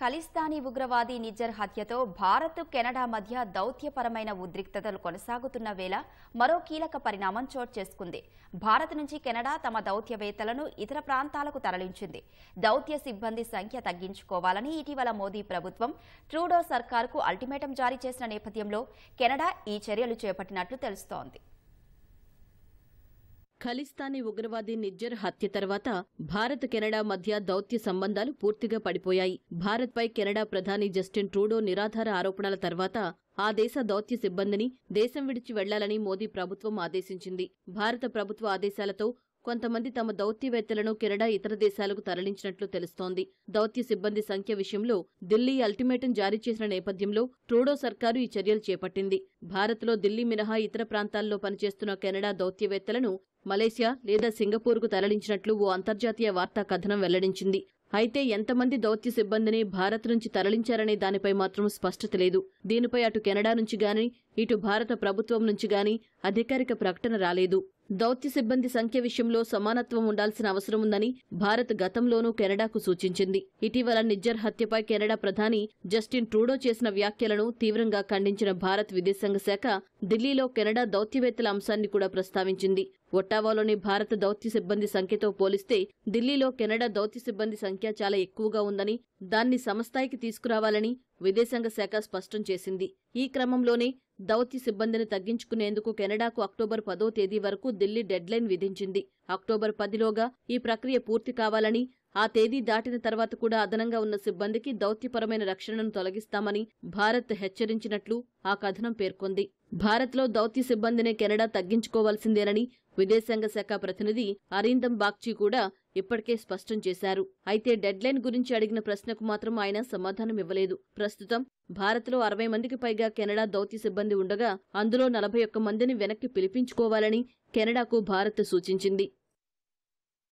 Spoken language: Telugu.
ఖలిస్తానీ ఉగ్రవాది నిజర్ హత్యతో భారత్ కెనడా మధ్య దౌత్యపరమైన ఉద్రిక్తతలు కొనసాగుతున్న వేళ మరో కీలక పరిణామం చోటు చేసుకుంది భారత్ నుంచి కెనడా తమ దౌత్యవేత్తలను ఇతర ప్రాంతాలకు తరలించింది దౌత్య సిబ్బంది సంఖ్య తగ్గించుకోవాలని ఇటీవల మోదీ ప్రభుత్వం ట్రూడో సర్కార్కు అల్టిమేటం జారీ చేసిన నేపథ్యంలో కెనడా ఈ చర్యలు చేపట్టినట్లు తెలుస్తోంది ఖలిస్తానీ ఉగ్రవాది నిజ్జర్ హత్య తర్వాత భారత్ కెనడా మధ్య దౌత్య సంబంధాలు పూర్తిగా పడిపోయాయి భారత్పై కెనడా ప్రధాని జస్టిన్ ట్రూడో నిరాధార ఆరోపణల తర్వాత ఆ దేశ దౌత్య సిబ్బందిని దేశం విడిచి వెళ్లాలని మోదీ ప్రభుత్వం ఆదేశించింది భారత ప్రభుత్వ ఆదేశాలతో కొంతమంది తమ దౌత్యవేత్తలను కెనడా ఇతర దేశాలకు తరలించినట్లు తెలుస్తోంది దౌత్య సిబ్బంది సంఖ్య విషయంలో ఢిల్లీ అల్టిమేటం జారీ చేసిన నేపథ్యంలో ట్రూడో సర్కారు ఈ చర్యలు చేపట్టింది భారత్లో ఢిల్లీ మినహా ఇతర ప్రాంతాల్లో పనిచేస్తున్న కెనడా దౌత్యవేత్తలను మలేషియా లేదా సింగపూర్కు తరలించినట్లు ఓ అంతర్జాతీయ వార్తా కథనం వెల్లడించింది అయితే ఎంతమంది దౌత్య సిబ్బందిని భారత్ నుంచి తరలించారనే దానిపై మాత్రం స్పష్టత లేదు దీనిపై అటు కెనడా నుంచి గాని ఇటు భారత ప్రభుత్వం నుంచి గాని అధికారిక ప్రకటన రాలేదు దౌత్య సిబ్బంది సంఖ్య విషయంలో సమానత్వం ఉండాల్సిన అవసరం ఉందని భారత్ గతంలోనూ కెనడాకు సూచించింది ఇటీవల నిజ్జర్ హత్యపై కెనడా ప్రధాని జస్టిన్ ట్రూడో చేసిన వ్యాఖ్యలను తీవ్రంగా ఖండించిన భారత్ విదేశాంగ శాఖ ఢిల్లీలో కెనడా దౌత్యవేత్తల అంశాన్ని కూడా ప్రస్తావించింది ఒట్టావాలోని భారత దౌత్య సిబ్బంది సంఖ్యతో పోలిస్తే ఢిల్లీలో కెనడా దౌత్య సిబ్బంది సంఖ్య చాలా ఎక్కువగా ఉందని దాన్ని సమస్థాయికి తీసుకురావాలని విదేశాంగ శాఖ స్పష్టం చేసింది ఈ క్రమంలోనే దౌత్య సిబ్బందిని తగ్గించుకునేందుకు కెనడాకు అక్టోబర్ పదో తేదీ వరకు ఢిల్లీ డెడ్లైన్ విధించింది అక్టోబర్ పదిలోగా ఈ ప్రక్రియ పూర్తి కావాలని ఆ తేదీ దాటిన తర్వాత కూడా అదనంగా ఉన్న సిబ్బందికి దౌత్యపరమైన రక్షణను తొలగిస్తామని భారత్ హెచ్చరించినట్లు ఆ కథనం పేర్కొంది భారత్లో దౌత్య సిబ్బందినే కెనడా తగ్గించుకోవాల్సిందేనని విదేశాంగ శాఖ ప్రతినిధి అరీందం బాగ్చి కూడా ఇప్పటికే స్పష్టం చేశారు అయితే డెడ్లైన్ గురించి అడిగిన ప్రశ్నకు మాత్రం ఆయన సమాధానం ఇవ్వలేదు ప్రస్తుతం భారత్లో అరవై మందికి పైగా కెనడా దౌత్య సిబ్బంది ఉండగా అందులో నలభై ఒక్క మందిని వెనక్కి పిలిపించుకోవాలని కెనడాకు భారత్ సూచించింది